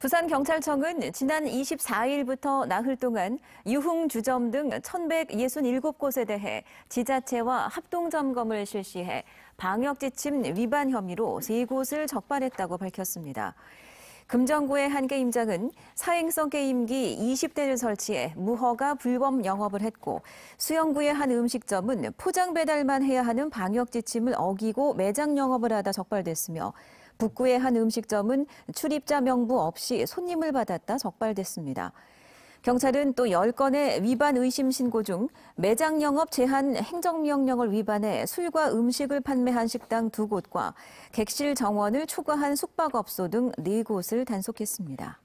부산경찰청은 지난 24일부터 나흘 동안 유흥 주점 등 1,167곳에 대해 지자체와 합동점검을 실시해 방역지침 위반 혐의로 3곳을 적발했다고 밝혔습니다. 금정구의 한 게임장은 사행성 게임기 20대를 설치해 무허가 불법 영업을 했고 수영구의 한 음식점은 포장 배달만 해야 하는 방역 지침을 어기고 매장 영업을 하다 적발됐으며 북구의 한 음식점은 출입자 명부 없이 손님을 받았다 적발됐습니다. 경찰은 또 10건의 위반 의심 신고 중 매장 영업 제한 행정명령을 위반해 술과 음식을 판매한 식당 두곳과 객실 정원을 초과한 숙박업소 등 네곳을 단속했습니다.